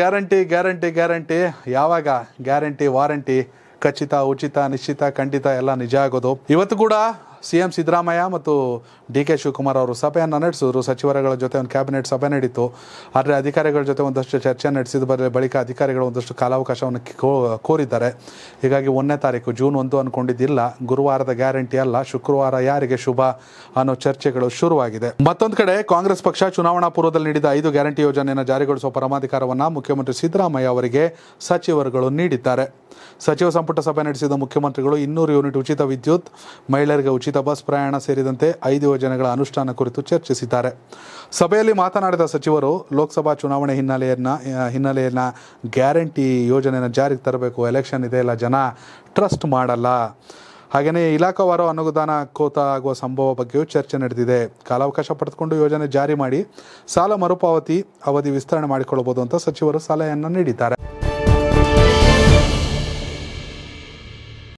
guarantee guarantee guarantee ಯಾವಾಗ guarantee warranty ಖಚಿತ ಉಚಿತ ನಿಶ್ಚಿತ ಖಂಡಿತ ಎಲ್ಲ ನಿಜ ಆಗೋದು ಇವತ್ತು ಕೂಡ ಸಿ ಎಂ ಸಿದ್ದರಾಮಯ್ಯ ಮತ್ತು ಡಿ ಕೆ ಶಿವಕುಮಾರ್ ಅವರು ಸಭೆಯನ್ನು ನಡೆಸಿದ್ರು ಸಚಿವರುಗಳ ಜೊತೆ ಒಂದು ಕ್ಯಾಬಿನೆಟ್ ಸಭೆ ನಡೀತು ಆದರೆ ಅಧಿಕಾರಿಗಳ ಜೊತೆ ಒಂದಷ್ಟು ಚರ್ಚೆ ನಡೆಸಿದ ಬಳಿಕ ಅಧಿಕಾರಿಗಳು ಒಂದಷ್ಟು ಕಾಲಾವಕಾಶವನ್ನು ಕೋರಿದ್ದಾರೆ ಹೀಗಾಗಿ ಒಂದನೇ ತಾರೀಕು ಜೂನ್ ಒಂದು ಅಂದ್ಕೊಂಡಿದ್ದಿಲ್ಲ ಗುರುವಾರದ ಗ್ಯಾರಂಟಿ ಅಲ್ಲ ಶುಕ್ರವಾರ ಯಾರಿಗೆ ಶುಭ ಅನ್ನೋ ಚರ್ಚೆಗಳು ಶುರುವಾಗಿದೆ ಮತ್ತೊಂದು ಕಡೆ ಕಾಂಗ್ರೆಸ್ ಪಕ್ಷ ಚುನಾವಣಾ ಪೂರ್ವದಲ್ಲಿ ನೀಡಿದ ಐದು ಗ್ಯಾರಂಟಿ ಯೋಜನೆಯನ್ನು ಜಾರಿಗೊಳಿಸುವ ಪರಮಾಧಿಕಾರವನ್ನು ಮುಖ್ಯಮಂತ್ರಿ ಸಿದ್ದರಾಮಯ್ಯ ಅವರಿಗೆ ಸಚಿವರುಗಳು ನೀಡಿದ್ದಾರೆ ಸಚಿವ ಸಂಪುಟ ಸಭೆ ನಡೆಸಿದ ಮುಖ್ಯಮಂತ್ರಿಗಳು ಇನ್ನೂರು ಯೂನಿಟ್ ಉಚಿತ ವಿದ್ಯುತ್ ಮಹಿಳೆಯರಿಗೆ ಉಚಿತ ಬಸ್ ಪ್ರಯಾಣ ಸೇರಿದಂತೆ ಐದು ಯೋಜನೆಗಳ ಅನುಷ್ಠಾನ ಕುರಿತು ಚರ್ಚಿಸಿದ್ದಾರೆ ಸಭೆಯಲ್ಲಿ ಮಾತನಾಡಿದ ಸಚಿವರು ಲೋಕಸಭಾ ಚುನಾವಣೆ ಹಿನ್ನೆಲೆಯನ್ನ ಹಿನ್ನೆಲೆಯನ್ನ ಗ್ಯಾರಂಟಿ ಯೋಜನೆಯನ್ನು ಜಾರಿಗೆ ತರಬೇಕು ಎಲೆಕ್ಷನ್ ಇದೆ ಎಲ್ಲ ಜನ ಟ್ರಸ್ಟ್ ಮಾಡಲ್ಲ ಹಾಗೆಯೇ ಇಲಾಖಾವಾರು ಅನುದಾನ ಕೋತ ಆಗುವ ಸಂಭವ ಬಗ್ಗೆಯೂ ಚರ್ಚೆ ನಡೆದಿದೆ ಕಾಲಾವಕಾಶ ಪಡೆದುಕೊಂಡು ಯೋಜನೆ ಜಾರಿ ಮಾಡಿ ಸಾಲ ಮರುಪಾವತಿ ಅವಧಿ ವಿಸ್ತರಣೆ ಮಾಡಿಕೊಳ್ಳಬಹುದು ಅಂತ ಸಚಿವರು ಸಲಹೆಯನ್ನು ನೀಡಿದ್ದಾರೆ